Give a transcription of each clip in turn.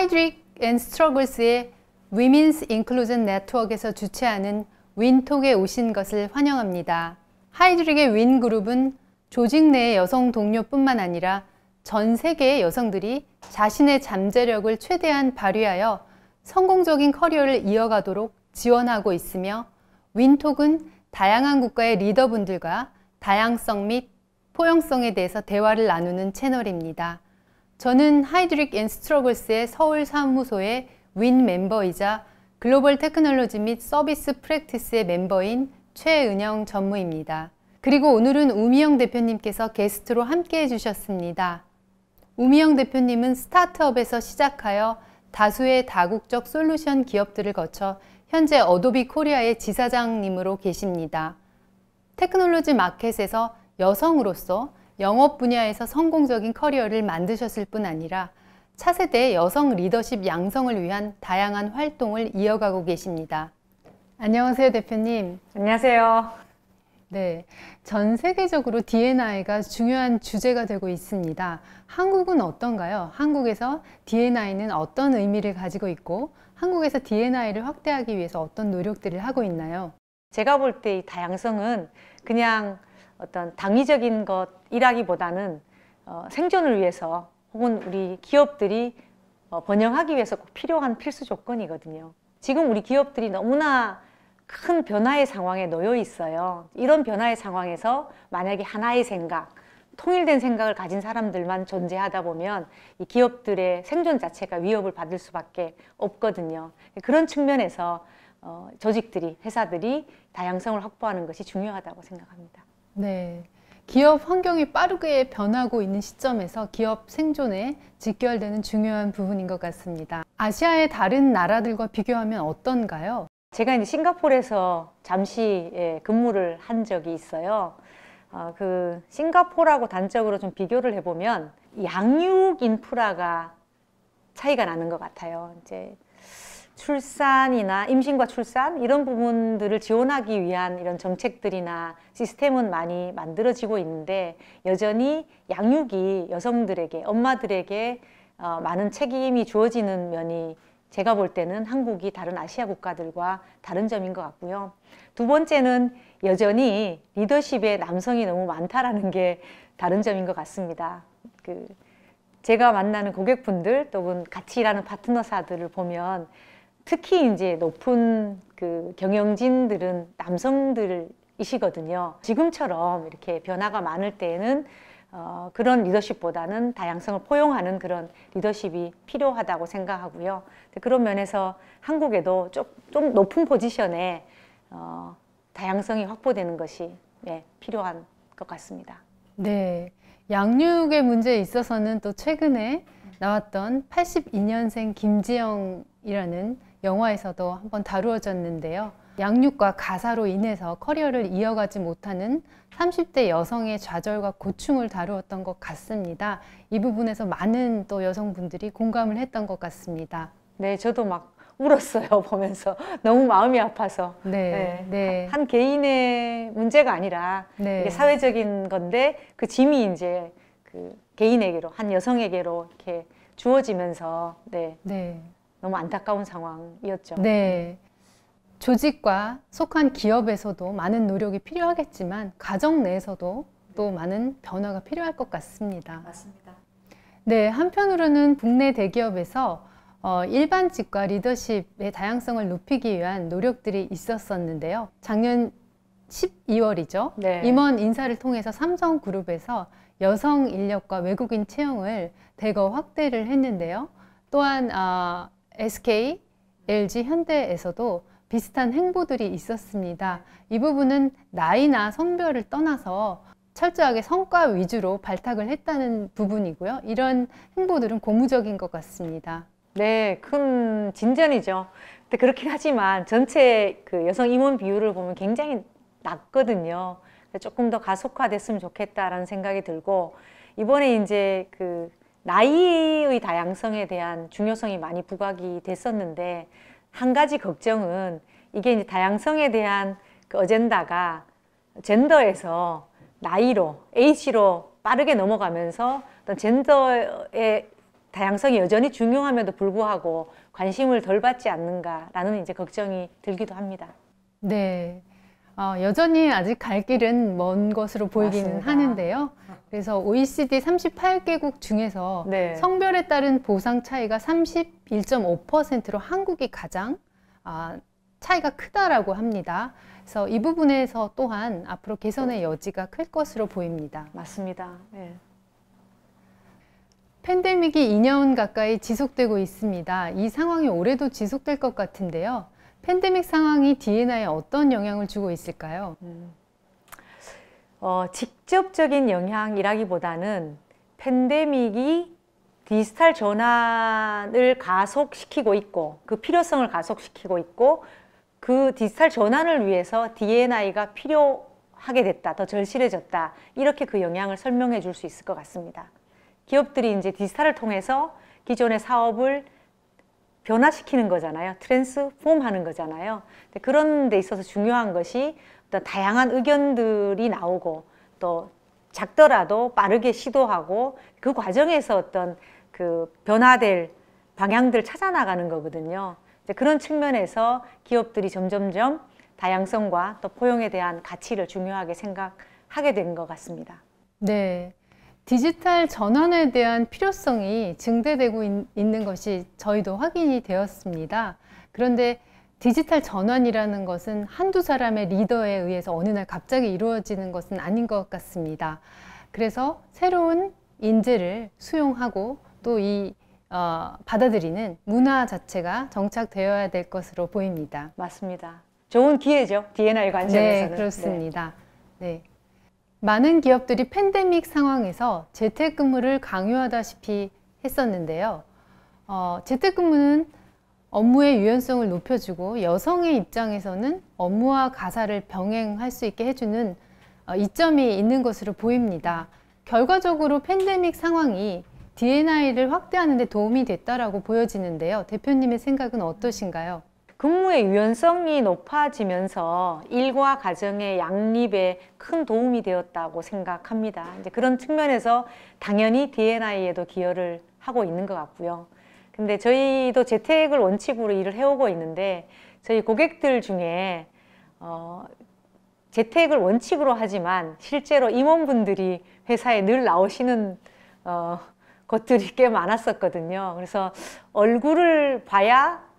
하이드릭 앤 스트러글스의 위민스 인클루전 네트워크에서 주최하는 윈톡에 오신 것을 환영합니다. 하이드릭의 윈 그룹은 조직 내 여성 동료뿐만 아니라 전 세계의 여성들이 자신의 잠재력을 최대한 발휘하여 성공적인 커리어를 이어가도록 지원하고 있으며 윈톡은 다양한 국가의 리더분들과 다양성 및 포용성에 대해서 대화를 나누는 채널입니다. 저는 하이드릭 앤 스트러글스의 서울 사무소의 윈 멤버이자 글로벌 테크놀로지 및 서비스 프랙티스의 멤버인 최은영 전무입니다. 그리고 오늘은 우미영 대표님께서 게스트로 함께 해주셨습니다. 우미영 대표님은 스타트업에서 시작하여 다수의 다국적 솔루션 기업들을 거쳐 현재 어도비 코리아의 지사장님으로 계십니다. 테크놀로지 마켓에서 여성으로서 영업 분야에서 성공적인 커리어를 만드셨을 뿐 아니라 차세대 여성 리더십 양성을 위한 다양한 활동을 이어가고 계십니다. 안녕하세요, 대표님. 안녕하세요. 네. 전 세계적으로 DNI가 중요한 주제가 되고 있습니다. 한국은 어떤가요? 한국에서 DNI는 어떤 의미를 가지고 있고, 한국에서 DNI를 확대하기 위해서 어떤 노력들을 하고 있나요? 제가 볼 때 이 다양성은 그냥 어떤 당위적인 것이라기보다는 어, 생존을 위해서 혹은 우리 기업들이 어, 번영하기 위해서 꼭 필요한 필수 조건이거든요. 지금 우리 기업들이 너무나 큰 변화의 상황에 놓여 있어요. 이런 변화의 상황에서 만약에 하나의 생각, 통일된 생각을 가진 사람들만 존재하다 보면 이 기업들의 생존 자체가 위협을 받을 수밖에 없거든요. 그런 측면에서 어, 조직들이, 회사들이 다양성을 확보하는 것이 중요하다고 생각합니다. 네. 기업 환경이 빠르게 변하고 있는 시점에서 기업 생존에 직결되는 중요한 부분인 것 같습니다. 아시아의 다른 나라들과 비교하면 어떤가요? 제가 이제 싱가포르에서 잠시 예, 근무를 한 적이 있어요. 어, 그 싱가포르하고 단적으로 좀 비교를 해보면 양육 인프라가 차이가 나는 것 같아요. 이제 출산이나 임신과 출산 이런 부분들을 지원하기 위한 이런 정책들이나 시스템은 많이 만들어지고 있는데 여전히 양육이 여성들에게 엄마들에게 어, 많은 책임이 주어지는 면이 제가 볼 때는 한국이 다른 아시아 국가들과 다른 점인 것 같고요. 두 번째는 여전히 리더십에 남성이 너무 많다라는 게 다른 점인 것 같습니다. 그 제가 만나는 고객분들 또는 같이 일하는 파트너사들을 보면 특히 이제 높은 그 경영진들은 남성들이시거든요. 지금처럼 이렇게 변화가 많을 때에는 어, 그런 리더십보다는 다양성을 포용하는 그런 리더십이 필요하다고 생각하고요. 그런 면에서 한국에도 좀, 좀 높은 포지션에 어, 다양성이 확보되는 것이 네, 필요한 것 같습니다. 네. 양육의 문제에 있어서는 또 최근에 나왔던 82년생 김지영이라는 영화에서도 한번 다루어졌는데요. 양육과 가사로 인해서 커리어를 이어가지 못하는 30대 여성의 좌절과 고충을 다루었던 것 같습니다. 이 부분에서 많은 또 여성분들이 공감을 했던 것 같습니다. 네, 저도 막 울었어요 보면서 너무 마음이 아파서 네, 네. 네. 한 개인의 문제가 아니라 네. 이게 사회적인 건데 그 짐이 이제 그 개인에게로 한 여성에게로 이렇게 주어지면서 네. 네. 너무 안타까운 상황이었죠. 네. 조직과 속한 기업에서도 많은 노력이 필요하겠지만 가정 내에서도 또 네. 많은 변화가 필요할 것 같습니다. 맞습니다. 네, 한편으로는 국내 대기업에서 어, 일반직과 리더십의 다양성을 높이기 위한 노력들이 있었었는데요. 작년 12월이죠. 네. 임원 인사를 통해서 삼성그룹에서 여성 인력과 외국인 채용을 대거 확대를 했는데요. 또한 어, SK, LG, 현대에서도 비슷한 행보들이 있었습니다. 이 부분은 나이나 성별을 떠나서 철저하게 성과 위주로 발탁을 했다는 부분이고요. 이런 행보들은 고무적인 것 같습니다. 네, 큰 진전이죠. 근데 그렇긴 하지만 전체 그 여성 임원 비율을 보면 굉장히 낮거든요. 조금 더 가속화됐으면 좋겠다라는 생각이 들고 이번에 이제 그 나이의 다양성에 대한 중요성이 많이 부각이 됐었는데 한 가지 걱정은 이게 이제 다양성에 대한 그 어젠다가 젠더에서 나이로, 에이 H로 빠르게 넘어가면서 어떤 젠더의 다양성이 여전히 중요함에도 불구하고 관심을 덜 받지 않는가라는 이제 걱정이 들기도 합니다. 네. 어, 여전히 아직 갈 길은 먼 것으로 보이기는 맞습니다. 하는데요. 그래서 OECD 38개국 중에서 네. 성별에 따른 보상 차이가 31.5%로 한국이 가장 아, 차이가 크다라고 합니다. 그래서 이 부분에서 또한 앞으로 개선의 여지가 클 것으로 보입니다. 맞습니다. 네. 팬데믹이 2년 가까이 지속되고 있습니다. 이 상황이 올해도 지속될 것 같은데요. 팬데믹 상황이 DNA에 어떤 영향을 주고 있을까요? 음. 어, 직접적인 영향이라기보다는 팬데믹이 디지털 전환을 가속시키고 있고 그 필요성을 가속시키고 있고 그 디지털 전환을 위해서 DNA가 필요하게 됐다, 더 절실해졌다 이렇게 그 영향을 설명해 줄 수 있을 것 같습니다. 기업들이 이제 디지털을 통해서 기존의 사업을 변화시키는 거잖아요. 트랜스폼 하는 거잖아요. 그런 데 있어서 중요한 것이 어떤 다양한 의견들이 나오고 또 작더라도 빠르게 시도하고 그 과정에서 어떤 그 변화될 방향들 을 찾아 나가는 거거든요. 그런 측면에서 기업들이 점점점 다양성과 또 포용에 대한 가치를 중요하게 생각하게 된 것 같습니다. 네. 디지털 전환에 대한 필요성이 증대되고 있, 있는 것이 저희도 확인이 되었습니다. 그런데 디지털 전환이라는 것은 한두 사람의 리더에 의해서 어느 날 갑자기 이루어지는 것은 아닌 것 같습니다. 그래서 새로운 인재를 수용하고 또이 어, 받아들이는 문화 자체가 정착되어야 될 것으로 보입니다. 맞습니다. 좋은 기회죠. D&R 관점에서는. 네, 그렇습니다. 네. 네. 많은 기업들이 팬데믹 상황에서 재택근무를 강요하다시피 했었는데요. 어, 재택근무는 업무의 유연성을 높여주고 여성의 입장에서는 업무와 가사를 병행할 수 있게 해주는 어, 이점이 있는 것으로 보입니다. 결과적으로 팬데믹 상황이 DNI를 확대하는 데 도움이 됐다라 보여지는데요. 대표님의 생각은 어떠신가요? 근무의 유연성이 높아지면서 일과 가정의 양립에 큰 도움이 되었다고 생각합니다. 이제 그런 측면에서 당연히 d i 에도 기여를 하고 있는 것 같고요. 근데 저희도 재택을 원칙으로 일을 해오고 있는데 저희 고객들 중에 어, 재택을 원칙으로 하지만 실제로 임원분들이 회사에 늘 나오시는 어, 것들이 꽤 많았었거든요. 그래서 얼굴을 봐야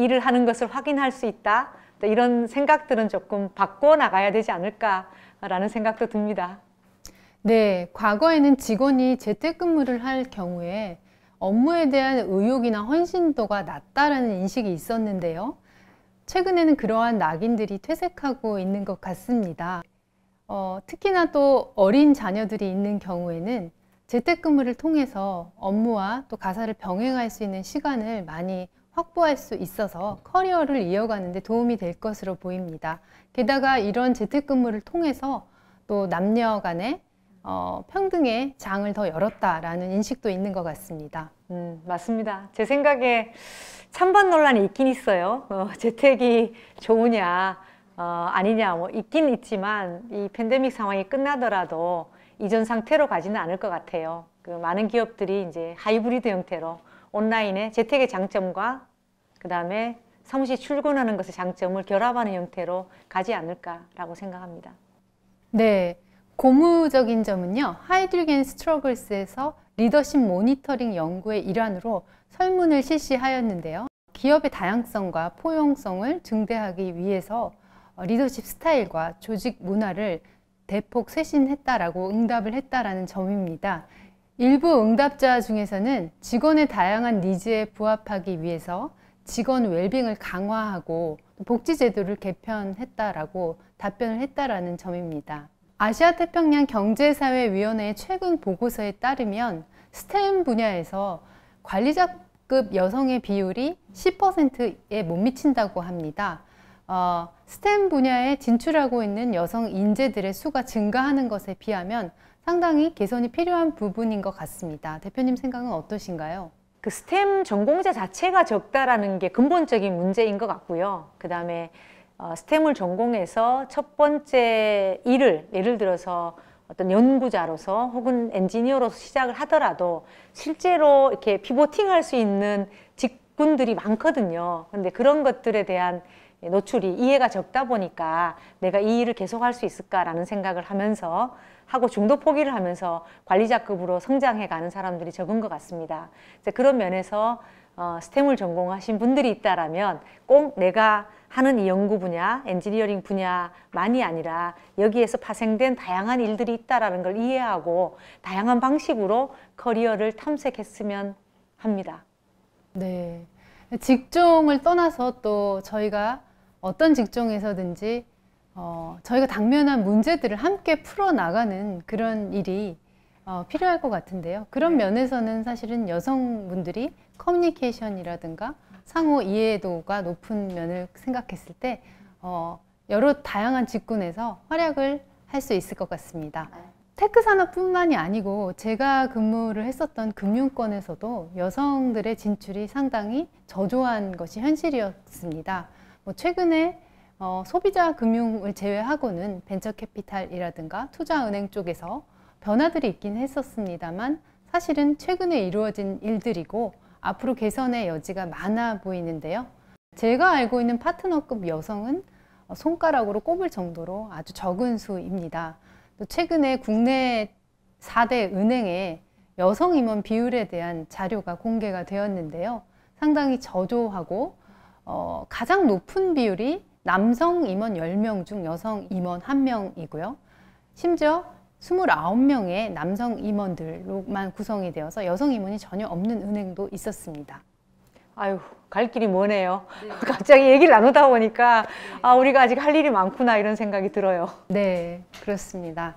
일을 하는 것을 확인할 수 있다. 이런 생각들은 조금 바꿔 나가야 되지 않을까라는 생각도 듭니다. 네, 과거에는 직원이 재택근무를 할 경우에 업무에 대한 의욕이나 헌신도가 낮다라는 인식이 있었는데요. 최근에는 그러한 낙인들이 퇴색하고 있는 것 같습니다. 어, 특히나 또 어린 자녀들이 있는 경우에는 재택근무를 통해서 업무와 또 가사를 병행할 수 있는 시간을 많이 확보할 수 있어서 커리어를 이어가는 데 도움이 될 것으로 보입니다. 게다가 이런 재택근무를 통해서 또 남녀 간의 어, 평등의 장을 더 열었다라는 인식도 있는 것 같습니다. 음, 맞습니다. 제 생각에 찬반 논란이 있긴 있어요. 어, 재택이 좋으냐 어, 아니냐 뭐 있긴 있지만 이 팬데믹 상황이 끝나더라도 이전 상태로 가지는 않을 것 같아요. 그 많은 기업들이 이제 하이브리드 형태로 온라인의 재택의 장점과 그 다음에 성시 출근하는 것의 장점을 결합하는 형태로 가지 않을까라고 생각합니다. 네. 고무적인 점은요. 하이들겐 스트러글스에서 리더십 모니터링 연구의 일환으로 설문을 실시하였는데요. 기업의 다양성과 포용성을 증대하기 위해서 어, 리더십 스타일과 조직 문화를 대폭 쇄신했다라고 응답을 했다라는 점입니다. 일부 응답자 중에서는 직원의 다양한 니즈에 부합하기 위해서 직원 웰빙을 강화하고 복지제도를 개편했다라고 답변을 했다라는 점입니다. 아시아태평양 경제사회위원회의 최근 보고서에 따르면 스템 분야에서 관리자급 여성의 비율이 10%에 못 미친다고 합니다. 어, 스템 분야에 진출하고 있는 여성 인재들의 수가 증가하는 것에 비하면 상당히 개선이 필요한 부분인 것 같습니다. 대표님 생각은 어떠신가요? 그 스템 전공자 자체가 적다라는 게 근본적인 문제인 것 같고요. 그 다음에 어, 스템을 전공해서 첫 번째 일을 예를 들어서 어떤 연구자로서 혹은 엔지니어로서 시작을 하더라도 실제로 이렇게 피보팅할 수 있는 직군들이 많거든요. 그런데 그런 것들에 대한 예, 노출이 이해가 적다 보니까 내가 이 일을 계속 할수 있을까라는 생각을 하면서 하고 중도 포기를 하면서 관리자급으로 성장해 가는 사람들이 적은 것 같습니다. 이제 그런 면에서 어, 스템을 전공하신 분들이 있다면꼭 내가 하는 이 연구 분야, 엔지니어링 분야만이 아니라 여기에서 파생된 다양한 일들이 있다라는 걸 이해하고 다양한 방식으로 커리어를 탐색했으면 합니다. 네. 직종을 떠나서 또 저희가 어떤 직종에서든지 어, 저희가 당면한 문제들을 함께 풀어나가는 그런 일이 어, 필요할 것 같은데요. 그런 네. 면에서는 사실은 여성분들이 커뮤니케이션이라든가 상호 이해도가 높은 면을 생각했을 때 어, 여러 다양한 직군에서 활약을 할 수 있을 것 같습니다. 네. 테크 산업뿐만이 아니고 제가 근무를 했었던 금융권에서도 여성들의 진출이 상당히 저조한 것이 현실이었습니다. 뭐 최근에 어, 소비자 금융을 제외하고는 벤처캐피탈이라든가 투자은행 쪽에서 변화들이 있긴 했었습니다만 사실은 최근에 이루어진 일들이고 앞으로 개선의 여지가 많아 보이는데요. 제가 알고 있는 파트너급 여성은 손가락으로 꼽을 정도로 아주 적은 수입니다. 또 최근에 국내 4대 은행의 여성 임원 비율에 대한 자료가 공개가 되었는데요. 상당히 저조하고 어, 가장 높은 비율이 남성 임원 10명 중 여성 임원 1명이고요. 심지어 29명의 남성 임원들로만 구성이 되어서 여성 임원이 전혀 없는 은행도 있었습니다. 아유, 갈 길이 뭐네요 네. 갑자기 얘기를 나누다 보니까 네. 아, 우리가 아직 할 일이 많구나 이런 생각이 들어요. 네, 그렇습니다.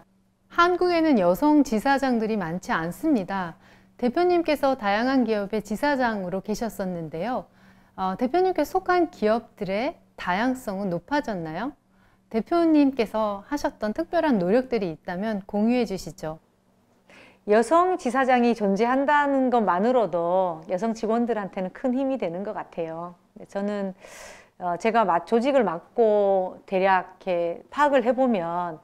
한국에는 여성 지사장들이 많지 않습니다. 대표님께서 다양한 기업의 지사장으로 계셨었는데요. 어, 대표님께 속한 기업들의 다양성은 높아졌나요? 대표님께서 하셨던 특별한 노력들이 있다면 공유해 주시죠. 여성 지사장이 존재한다는 것만으로도 여성 직원들한테는 큰 힘이 되는 것 같아요. 네, 저는 어, 제가 조직을 맡고 대략 파악을 해보면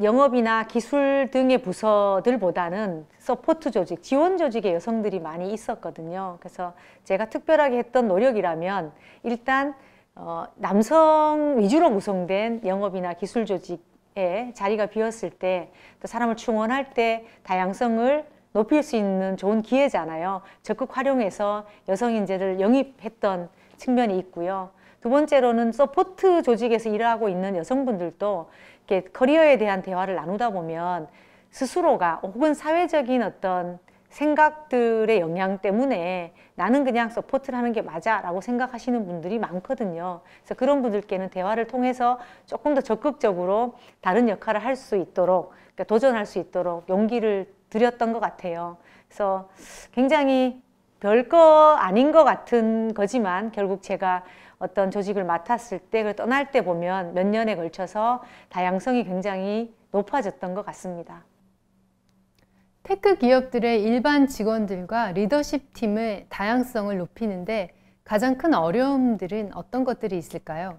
영업이나 기술 등의 부서들보다는 서포트 조직, 지원 조직의 여성들이 많이 있었거든요. 그래서 제가 특별하게 했던 노력이라면 일단 어, 남성 위주로 구성된 영업이나 기술 조직에 자리가 비었을 때 또 사람을 충원할 때 다양성을 높일 수 있는 좋은 기회잖아요. 적극 활용해서 여성 인재를 영입했던 측면이 있고요. 두 번째로는 서포트 조직에서 일하고 있는 여성분들도 이렇게 커리어에 대한 대화를 나누다 보면 스스로가 혹은 사회적인 어떤 생각들의 영향 때문에 나는 그냥 서포트를 하는 게 맞아 라고 생각하시는 분들이 많거든요. 그래서 그런 분들께는 대화를 통해서 조금 더 적극적으로 다른 역할을 할 수 있도록 그러니까 도전할 수 있도록 용기를 드렸던 것 같아요. 그래서 굉장히 별거 아닌 것 같은 거지만 결국 제가 어떤 조직을 맡았을 때, 그 떠날 때 보면 몇 년에 걸쳐서 다양성이 굉장히 높아졌던 것 같습니다. 테크 기업들의 일반 직원들과 리더십 팀의 다양성을 높이는데 가장 큰 어려움들은 어떤 것들이 있을까요?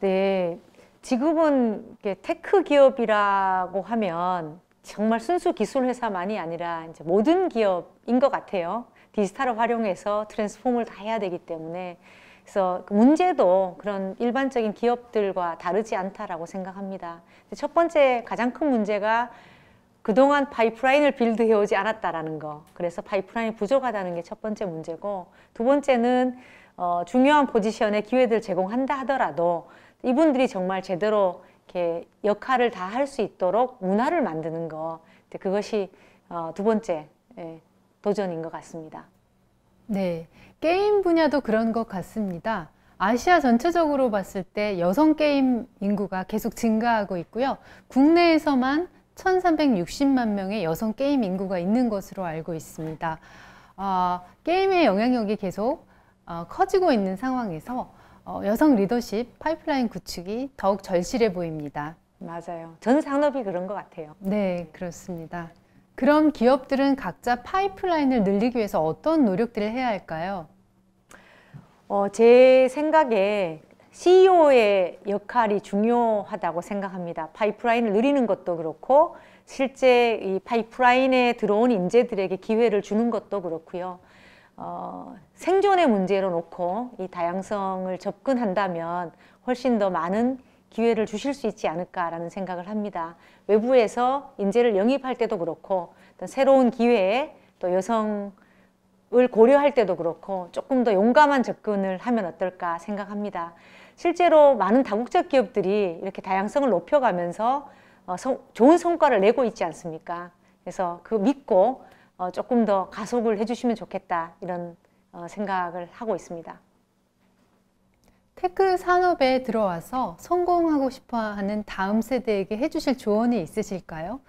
네, 지금은 테크 기업이라고 하면 정말 순수 기술 회사만이 아니라 이제 모든 기업인 것 같아요. 디지털을 활용해서 트랜스폼을 다 해야 되기 때문에 그래서 그 문제도 그런 일반적인 기업들과 다르지 않다라고 생각합니다. 첫 번째 가장 큰 문제가 그동안 파이프라인을 빌드해오지 않았다라는 거. 그래서 파이프라인이 부족하다는 게 첫 번째 문제고 두 번째는 어, 중요한 포지션에 기회들 제공한다 하더라도 이분들이 정말 제대로 이렇게 역할을 다 할 수 있도록 문화를 만드는 거. 그것이 어, 두 번째 예, 도전인 것 같습니다. 네, 게임 분야도 그런 것 같습니다. 아시아 전체적으로 봤을 때 여성 게임 인구가 계속 증가하고 있고요. 국내에서만 1,360만 명의 여성 게임 인구가 있는 것으로 알고 있습니다. 어, 게임의 영향력이 계속 어, 커지고 있는 상황에서 어, 여성 리더십 파이프라인 구축이 더욱 절실해 보입니다. 맞아요. 전 산업이 그런 것 같아요. 네, 그렇습니다. 그럼 기업들은 각자 파이프라인을 늘리기 위해서 어떤 노력들을 해야 할까요? 어, 제 생각에 CEO의 역할이 중요하다고 생각합니다. 파이프라인을 늘리는 것도 그렇고 실제 이 파이프라인에 들어온 인재들에게 기회를 주는 것도 그렇고요. 어, 생존의 문제로 놓고 이 다양성을 접근한다면 훨씬 더 많은 기회를 주실 수 있지 않을까라는 생각을 합니다. 외부에서 인재를 영입할 때도 그렇고 새로운 기회에 또 여성을 고려할 때도 그렇고 조금 더 용감한 접근을 하면 어떨까 생각합니다. 실제로 많은 다국적 기업들이 이렇게 다양성을 높여가면서 어, 성, 좋은 성과를 내고 있지 않습니까? 그래서 그 믿고 어, 조금 더 가속을 해주시면 좋겠다 이런 어, 생각을 하고 있습니다. 테크 산업에 들어와서 성공하고 싶어 하는 다음 세대에게 해주실 조언이 있으실까요?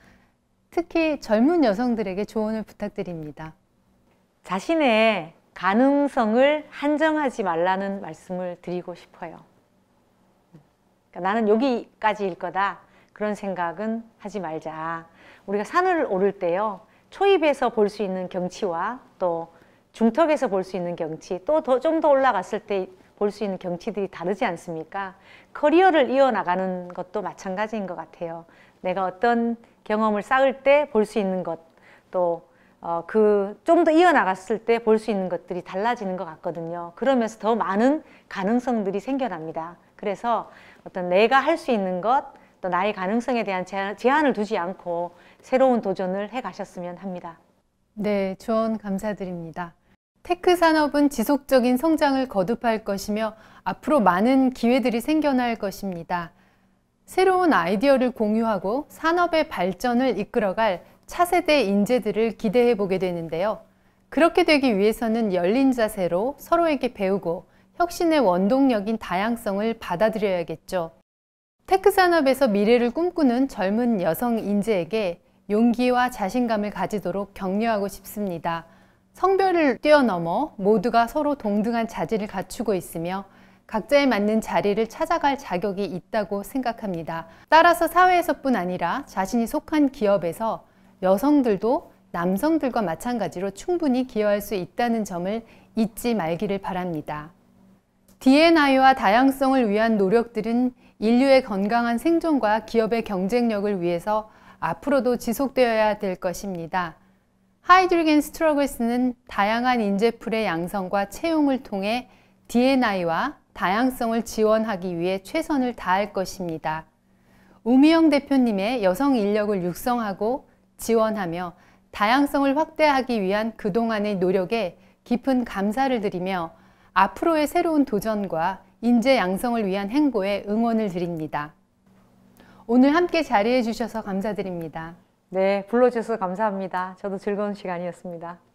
특히 젊은 여성들에게 조언을 부탁드립니다. 자신의 가능성을 한정하지 말라는 말씀을 드리고 싶어요. 그러니까 나는 여기까지일 거다. 그런 생각은 하지 말자. 우리가 산을 오를 때요. 초입에서 볼 수 있는 경치와 또 중턱에서 볼 수 있는 경치 또 좀 더 올라갔을 때 볼수 있는 경치들이 다르지 않습니까? 커리어를 이어나가는 것도 마찬가지인 것 같아요. 내가 어떤 경험을 쌓을 때 볼 수 있는 것, 또 어, 그좀 더 이어나갔을 때 볼 수 있는 것들이 달라지는 것 같거든요. 그러면서 더 많은 가능성들이 생겨납니다. 그래서 어떤 내가 할 수 있는 것, 또 나의 가능성에 대한 제한을 두지 않고 새로운 도전을 해 가셨으면 합니다. 네, 조언 감사드립니다. 테크 산업은 지속적인 성장을 거듭할 것이며 앞으로 많은 기회들이 생겨날 것입니다. 새로운 아이디어를 공유하고 산업의 발전을 이끌어갈 차세대 인재들을 기대해 보게 되는데요. 그렇게 되기 위해서는 열린 자세로 서로에게 배우고 혁신의 원동력인 다양성을 받아들여야겠죠. 테크 산업에서 미래를 꿈꾸는 젊은 여성 인재에게 용기와 자신감을 가지도록 격려하고 싶습니다. 성별을 뛰어넘어 모두가 서로 동등한 자질을 갖추고 있으며 각자에 맞는 자리를 찾아갈 자격이 있다고 생각합니다. 따라서 사회에서뿐 아니라 자신이 속한 기업에서 여성들도 남성들과 마찬가지로 충분히 기여할 수 있다는 점을 잊지 말기를 바랍니다. d i 와 다양성을 위한 노력들은 인류의 건강한 생존과 기업의 경쟁력을 위해서 앞으로도 지속되어야 될 것입니다. 하이드리겐 스트러글스는 다양한 인재풀의 양성과 채용을 통해 DNI와 다양성을 지원하기 위해 최선을 다할 것입니다. 우미영 대표님의 여성 인력을 육성하고 지원하며 다양성을 확대하기 위한 그동안의 노력에 깊은 감사를 드리며 앞으로의 새로운 도전과 인재 양성을 위한 행보에 응원을 드립니다. 오늘 함께 자리해 주셔서 감사드립니다. 네, 불러주셔서 감사합니다. 저도 즐거운 시간이었습니다.